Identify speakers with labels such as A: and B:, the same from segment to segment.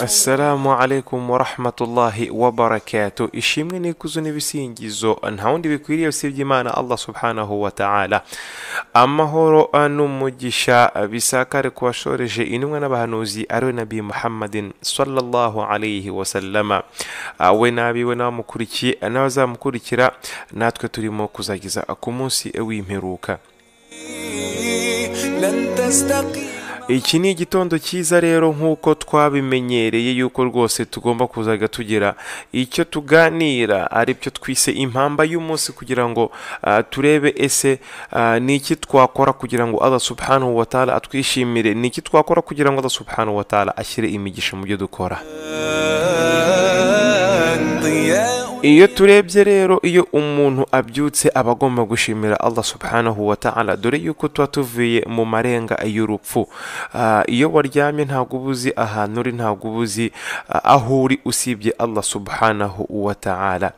A: assalamu alaikum warahmatullahi wabarakatu ishimwe n'ikuzo n'ibisingizo ntawundi bikwiriye usibye imana allah subhanahu wa ta'ala amahoro n'umugisha bisakare ku washoreje intumwa n'abahanuzi ariwe nabi muhammadin sallallahu alaihi wasallama we n'abiwe n'abamukurikiye n'abazamukurikira natwe turimo kuzagiza ku munsi w'imperuka iki ni igitondo cyiza rero nk'uko twabimenyereye yuko rwose tugomba kuzajya tugira icyo tuganira ari byo twise impamba y'umunsi kugira ngo turebe ese ni iki twakora kugira ngo Allah subhanahu wa atwishimire ni iki twakora kugira ngo Allah subhanahu wa ashyire imigisha mu byo dukora iyo turebye rero iyo umuntu abyutse aba agomba gushimira allah subhanahu wa ta'ala dore yuko tuba tuvuye mu marenga y'urupfu ah, iyo waryamye ntabwo uba ahantu uri ntabwo uba ah, aho uri usibye allah subhanahu wa ta'ala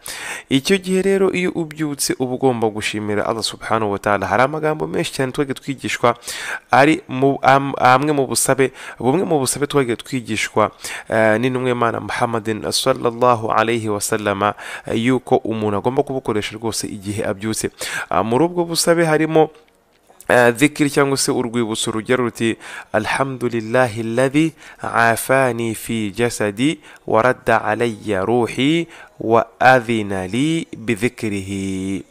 A: icyo gihe rero iyo ubyutse uba ugomba gushimira allah subhanahu wa ta'ala hari amagambo menshi cyane twajya twigishwa ari amwe mu busabe bumwe mu busabe twajya twigishwa eh, n'intumwe mana muhammadin sallallahu alayhi wasallama y'uko umuntu agomba kubukoresha rwose igihe abyutse ah, muri ubwo busabe harimo zikiri ah, cyangwa se urwibutso rujya ruti alhamdulillahi alladhi afani fi jasadi waradda alayya ruhi wa adhina li bidhikrihi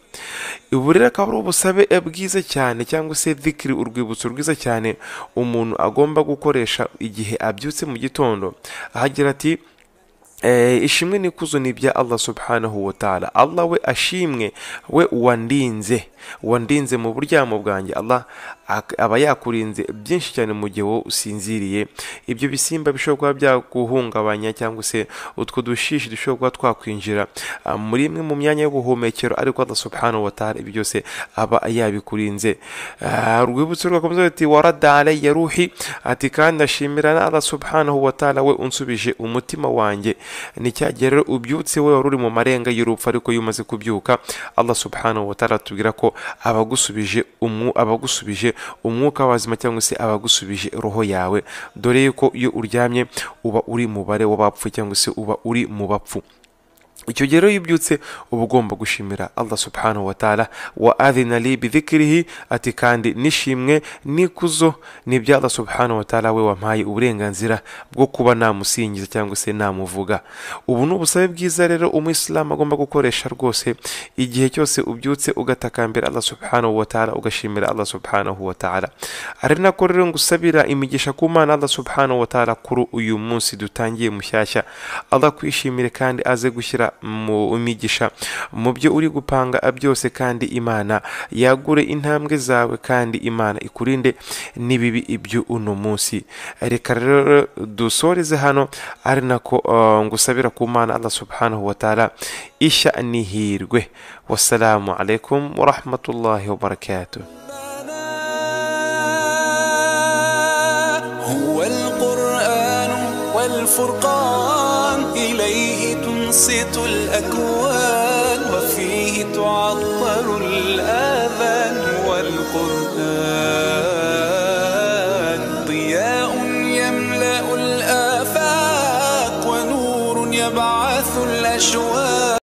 A: akaba ari ubusabe eh, bwiza cyane cyangwa se zikiri urwibutso rwiza cyane umuntu agomba gukoresha igihe abyutse mu gitondo ahagira ati Eh, ishimwe n'ikuzo ni ibya allah subhanahu wa ta'ala allah we ashimwe we wandinze wandinze mu buryamo bwanjye allah aba yakurinze byinshi cyane mu gihe wowe usinziriye ibyo bisimba bishobora kuba byaguhungabanya cyangwa se utwo dushishi dushobora kuba twakwinjira ah, muri imwe mu myanya y'ubuhumekero ariko allah subhanahu wa byose aba yabikurinze ah, urwibutso rwakomeza ruti waradare ya ati kandi ashimira na allah subhanahu wa we unsubije umutima wanjye ni cya rero ubyutse wowe wari uri mu marenga y'urupfu ariko iyo umaze kubyuka allah subhanahu wa ta'ala tubwira ko abagusubije umwu abagusubije umwuka wazima cyangwa se abagusubije roho yawe dore yuko iyo uryamye uba uri mubare w'abapfu cyangwa se uba uri mu bapfu icyo gihe rero iyo ubyutse uba ugomba gushimira allah subhanahu wa ta'ala wa adhina bidhikirihi ati kandi nishimwe n'ikuzo ni ibya allah subhanahu wa ta'ala we wampaye uburenganzira bwo kuba namusingiza cyangwa se namuvuga ubu ni ubusabe bwiza rero umuyisilamu agomba gukoresha rwose igihe cyose ubyutse ugatakambira allah subhanahu wa ta'ala ugashimira allah subhanahu wa ta'ala ari nako rero ngusabira imigisha ku mana allah subhanahu wa ta'ala kuri uyu munsi dutangiye mushyashya allah kwishimire kandi aze gushyira mu migisha mu byo uri gupanga byose kandi imana yagure intambwe zawe kandi imana ikurinde n'ibibi ibyo uno munsi reka rero dusoreze hano ari nako uh, ngusabira ku mana allah subhanahu wa ta'ala ishya n'ihirwe wasalamu alaikum warahmatullahi wabarakatuh هو القرآن والفرقان إليه تنصت الأكوان وفيه تعطر الآذان والقرآن ضياء يملأ الآفاق ونور يبعث الأشواق